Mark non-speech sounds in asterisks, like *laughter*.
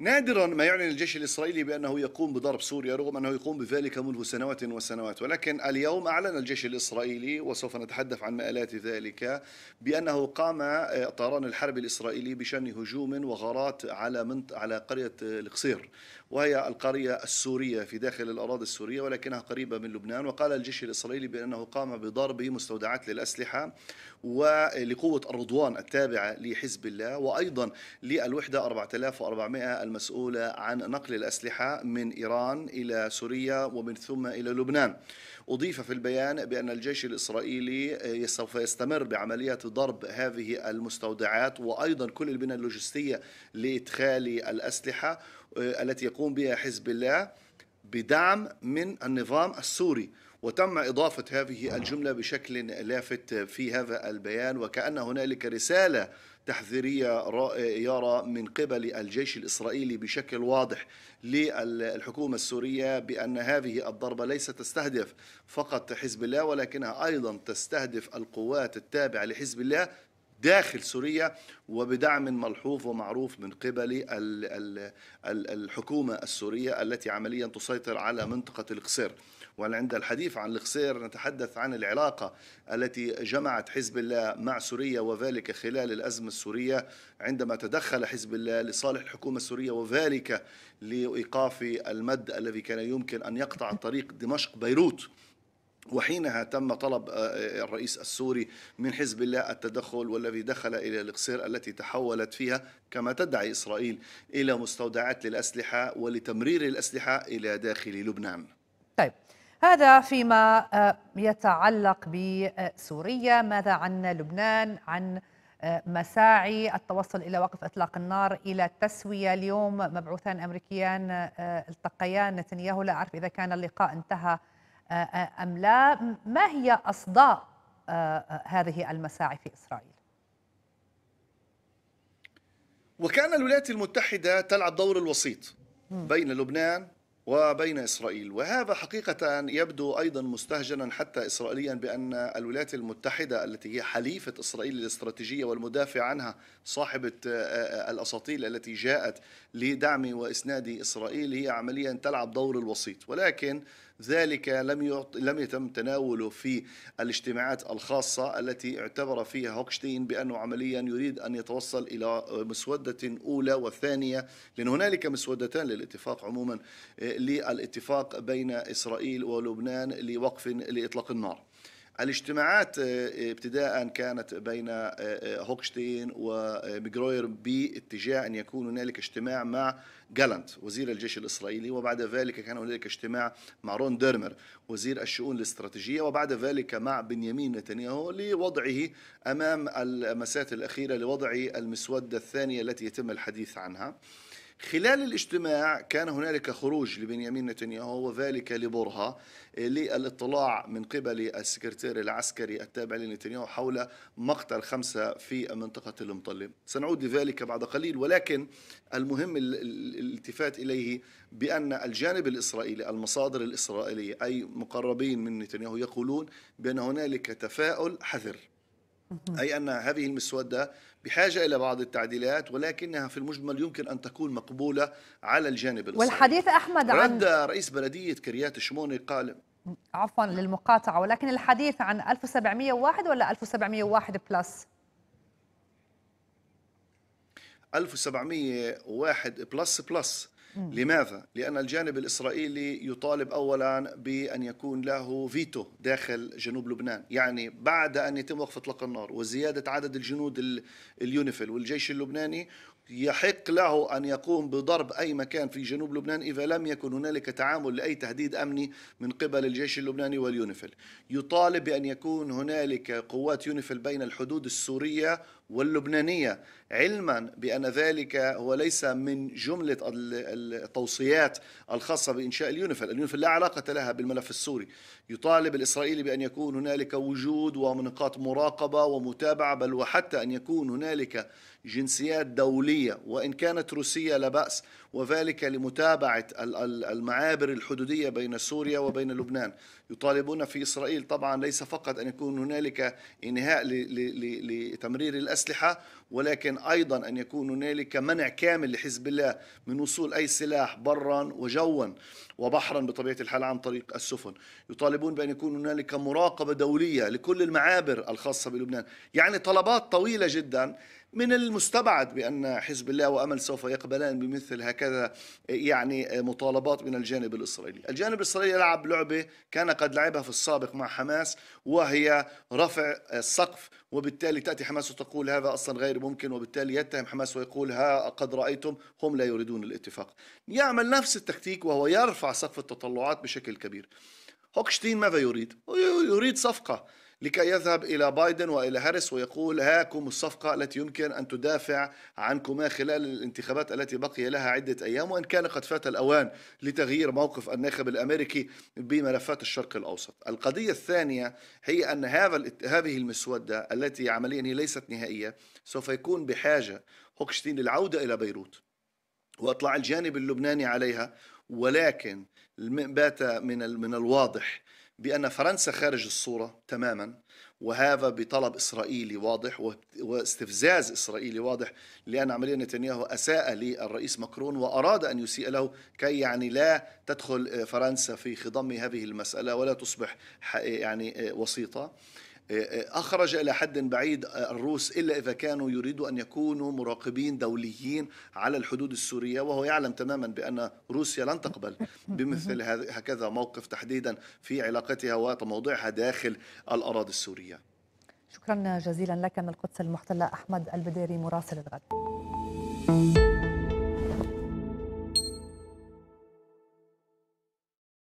نادرا ما يعلن الجيش الإسرائيلي بأنه يقوم بضرب سوريا رغم أنه يقوم بذلك منذ سنوات وسنوات ولكن اليوم أعلن الجيش الإسرائيلي وسوف نتحدث عن مآلات ذلك بأنه قام آه، طيران الحرب الإسرائيلي بشن هجوم وغارات على منط... على قرية آه، القصير وهي القرية السورية في داخل الأراضي السورية ولكنها قريبة من لبنان وقال الجيش الإسرائيلي بأنه قام بضرب مستودعات للأسلحة ولقوة الرضوان التابعة لحزب الله وأيضا للوحدة 4400 المسؤولة عن نقل الأسلحة من إيران إلى سوريا ومن ثم إلى لبنان أضيف في البيان بأن الجيش الإسرائيلي سوف يستمر بعملية ضرب هذه المستودعات وأيضا كل البنى اللوجستية لإدخال الأسلحة آه، التي يقوم بها حزب الله بدعم من النظام السوري وتم إضافة هذه الجملة بشكل لافت في هذا البيان وكأن هنالك رسالة تحذيرية يرى من قبل الجيش الإسرائيلي بشكل واضح للحكومة السورية بأن هذه الضربة ليست تستهدف فقط حزب الله ولكنها أيضا تستهدف القوات التابعة لحزب الله داخل سوريا وبدعم ملحوظ ومعروف من قبل الحكومة السورية التي عمليا تسيطر على منطقة القصير وعند الحديث عن القصير نتحدث عن العلاقة التي جمعت حزب الله مع سوريا وذلك خلال الأزمة السورية عندما تدخل حزب الله لصالح الحكومة السورية وذلك لإيقاف المد الذي كان يمكن أن يقطع طريق دمشق بيروت وحينها تم طلب آه، آه، الرئيس السوري من حزب الله التدخل والذي دخل الى القصير التي تحولت فيها كما تدعي اسرائيل الى مستودعات للاسلحه ولتمرير الاسلحه الى داخل لبنان. طيب هذا فيما آه، يتعلق بسوريا، ماذا عن لبنان؟ عن مساعي التوصل الى وقف اطلاق النار الى التسويه اليوم مبعوثان امريكيان التقيان نتنياهو لا اعرف اذا كان اللقاء انتهى آه، آه، أم لا ما هي أصداء آه، هذه المساعي في إسرائيل وكان الولايات المتحدة تلعب دور الوسيط بين لبنان وبين إسرائيل وهذا حقيقة يبدو أيضا مستهجنا حتى إسرائيليا بأن الولايات المتحدة التي هي حليفة إسرائيل الاستراتيجية والمدافع عنها صاحبة الأساطيل التي جاءت لدعم وإسناد إسرائيل هي عمليا تلعب دور الوسيط ولكن ذلك لم يعط... لم يتم تناوله في الاجتماعات الخاصه التي اعتبر فيها هوكشتين بانه عمليا يريد ان يتوصل الى مسوده اولى وثانيه لان هنالك مسودتان للاتفاق عموما آه، للاتفاق بين اسرائيل ولبنان لوقف لاطلاق النار الاجتماعات آه، آه، ابتداء كانت بين آه، هوكشتين ومجروير باتجاه أن يكون هنالك اجتماع مع جالانت وزير الجيش الإسرائيلي وبعد ذلك كان هنالك اجتماع مع رون ديرمر وزير الشؤون الاستراتيجية وبعد ذلك مع بنيامين نتنياهو لوضعه أمام المسات الأخيرة لوضع المسودة الثانية التي يتم الحديث عنها خلال الاجتماع كان هنالك خروج لبنيامين نتنياهو وذلك لبرهة آه، للاطلاع من قبل السكرتير العسكري التابع لنتنياهو حول مقتل خمسة في منطقة المطلم سنعود لذلك بعد قليل ولكن المهم الالتفات إليه بأن الجانب الإسرائيلي المصادر الإسرائيلية أي مقربين من نتنياهو يقولون بأن هنالك تفاؤل حذر أي أن هذه المسودة بحاجة إلى بعض التعديلات ولكنها في المجمل يمكن أن تكون مقبولة على الجانب الإسرائيلي والحديث أحمد عن رد رئيس بلدية كريات الشموني قال عفوا للمقاطعة ولكن الحديث عن 1701 ولا 1701 بلس 1701 بلس بلس لماذا؟ لأن الجانب الإسرائيلي يطالب أولا بأن يكون له فيتو داخل جنوب لبنان يعني بعد أن يتم وقف إطلاق النار وزيادة عدد الجنود اليونيفل والجيش اللبناني يحق له أن يقوم بضرب أي مكان في جنوب لبنان إذا لم يكن هنالك تعامل لأي تهديد أمني من قبل الجيش اللبناني واليونيفل يطالب بأن يكون هنالك قوات يونيفل بين الحدود السورية واللبنانية علما بأن ذلك هو ليس من جملة التوصيات الخاصة بإنشاء اليونيفل اليونيفل لا علاقة لها بالملف السوري يطالب الإسرائيلي بأن يكون هنالك وجود ونقاط مراقبة ومتابعة بل وحتى أن يكون هنالك جنسيات دولية وإن كانت روسية لا بأس وذلك لمتابعة المعابر الحدودية بين سوريا وبين لبنان يطالبون في إسرائيل طبعا ليس فقط أن يكون هنالك إنهاء لتمرير الأسلحة ولكن أيضا أن يكون هنالك منع كامل لحزب الله من وصول أي سلاح برا وجوا وبحرا بطبيعة الحال عن طريق السفن يطالبون بأن يكون هنالك مراقبة دولية لكل المعابر الخاصة بلبنان يعني طلبات طويلة جدا من المستبعد بأن حزب الله وأمل سوف يقبلان بمثل هكذا يعني مطالبات من الجانب الإسرائيلي الجانب الإسرائيلي يلعب لعبة كان قد لعبها في السابق مع حماس وهي رفع السقف وبالتالي تأتي حماس وتقول هذا أصلا غير ممكن وبالتالي يتهم حماس ويقول ها قد رأيتم هم لا يريدون الاتفاق يعمل نفس التكتيك وهو يرفع سقف التطلعات بشكل كبير هوكشتين ماذا يريد؟ يريد صفقة لكي يذهب إلى بايدن وإلى هاريس ويقول هاكم الصفقة التي يمكن أن تدافع عنكما خلال الانتخابات التي بقي لها عدة أيام وإن كان قد فات الأوان لتغيير موقف الناخب الأمريكي بملفات الشرق الأوسط القضية الثانية هي أن هذا هذه المسودة التي عمليا هي ليست نهائية سوف يكون بحاجة هوكشتين للعودة إلى بيروت واطلاع الجانب اللبناني عليها ولكن بات من من الواضح بأن فرنسا خارج الصورة تماما وهذا بطلب إسرائيلي واضح واستفزاز إسرائيلي واضح لأن عملية نتنياهو أساء للرئيس مكرون وأراد أن يسيء له كي يعني لا تدخل فرنسا في خضم هذه المسألة ولا تصبح يعني آه، وسيطة أخرج إلى حد بعيد الروس إلا إذا كانوا يريدوا أن يكونوا مراقبين دوليين على الحدود السورية وهو يعلم تماما بأن روسيا لن تقبل بمثل *laughs* هكذا موقف تحديدا في علاقتها وتموضعها داخل الأراضي السورية شكرا جزيلا لك من القدس المحتلة أحمد البديري مراسل الغد